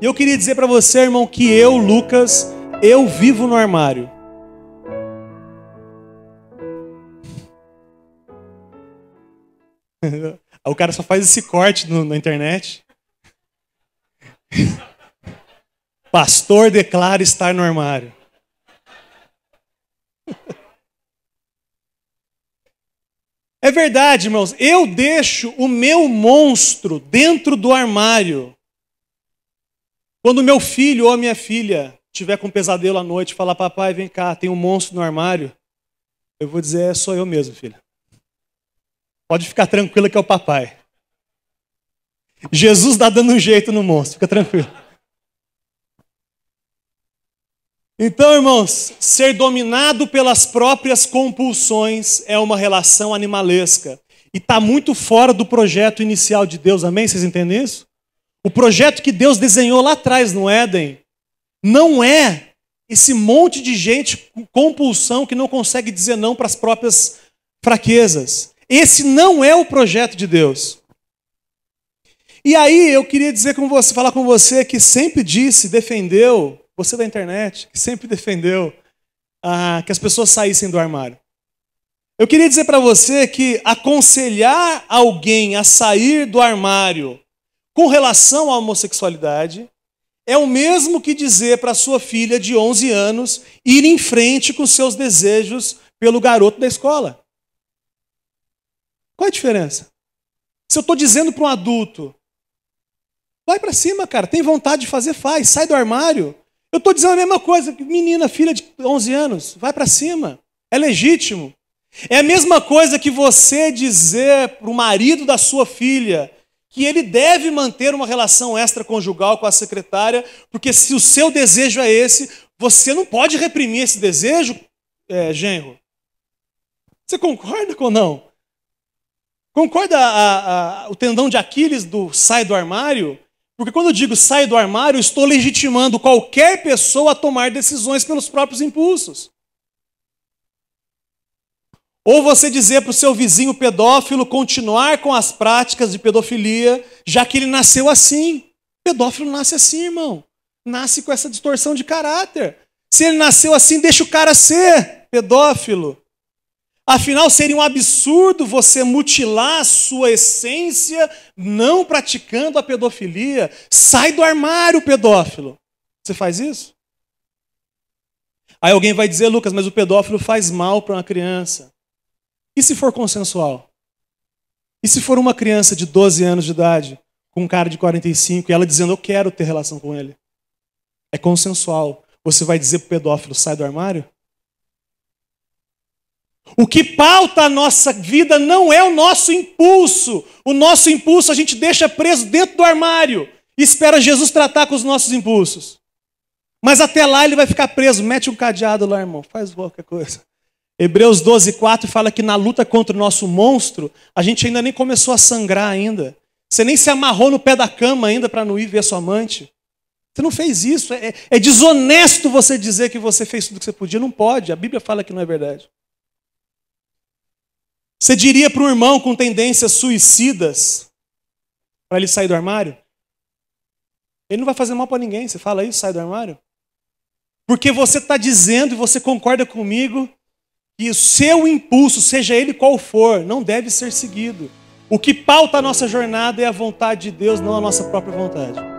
E eu queria dizer para você, irmão, que eu, Lucas, eu vivo no armário. o cara só faz esse corte no, na internet. Pastor declara estar no armário. É verdade, irmãos. Eu deixo o meu monstro dentro do armário. Quando meu filho ou minha filha tiver com um pesadelo à noite e falar, papai, vem cá, tem um monstro no armário, eu vou dizer, é, sou eu mesmo, filha. Pode ficar tranquila que é o papai. Jesus está dando um jeito no monstro, fica tranquilo. Então, irmãos, ser dominado pelas próprias compulsões é uma relação animalesca. E está muito fora do projeto inicial de Deus, amém? Vocês entendem isso? O projeto que Deus desenhou lá atrás no Éden não é esse monte de gente com compulsão que não consegue dizer não para as próprias fraquezas. Esse não é o projeto de Deus. E aí eu queria dizer com você, falar com você que sempre disse, defendeu, você da internet, que sempre defendeu ah, que as pessoas saíssem do armário. Eu queria dizer para você que aconselhar alguém a sair do armário com relação à homossexualidade é o mesmo que dizer para sua filha de 11 anos ir em frente com seus desejos pelo garoto da escola. Qual é a diferença? Se eu estou dizendo para um adulto, vai para cima, cara, tem vontade de fazer, faz, sai do armário. Eu estou dizendo a mesma coisa, menina, filha de 11 anos, vai para cima, é legítimo. É a mesma coisa que você dizer para o marido da sua filha, que ele deve manter uma relação extraconjugal com a secretária, porque se o seu desejo é esse, você não pode reprimir esse desejo, é, genro. Você concorda ou não? Concorda a, a, o tendão de Aquiles do sai do armário? Porque quando eu digo sai do armário, estou legitimando qualquer pessoa a tomar decisões pelos próprios impulsos. Ou você dizer para o seu vizinho pedófilo continuar com as práticas de pedofilia, já que ele nasceu assim. Pedófilo nasce assim, irmão. Nasce com essa distorção de caráter. Se ele nasceu assim, deixa o cara ser pedófilo. Afinal, seria um absurdo você mutilar a sua essência não praticando a pedofilia. Sai do armário, pedófilo. Você faz isso? Aí alguém vai dizer, Lucas, mas o pedófilo faz mal para uma criança. E se for consensual? E se for uma criança de 12 anos de idade com um cara de 45 e ela dizendo eu quero ter relação com ele? É consensual. Você vai dizer pro pedófilo sai do armário? O que pauta a nossa vida não é o nosso impulso. O nosso impulso a gente deixa preso dentro do armário e espera Jesus tratar com os nossos impulsos. Mas até lá ele vai ficar preso. Mete um cadeado lá, irmão. Faz qualquer coisa. Hebreus 12, 4 fala que na luta contra o nosso monstro, a gente ainda nem começou a sangrar ainda. Você nem se amarrou no pé da cama ainda para não ir ver sua amante. Você não fez isso. É, é, é desonesto você dizer que você fez tudo o que você podia. Não pode. A Bíblia fala que não é verdade. Você diria para um irmão com tendências suicidas para ele sair do armário? Ele não vai fazer mal para ninguém. Você fala isso, sai do armário? Porque você está dizendo e você concorda comigo que o seu impulso, seja ele qual for, não deve ser seguido. O que pauta a nossa jornada é a vontade de Deus, não a nossa própria vontade.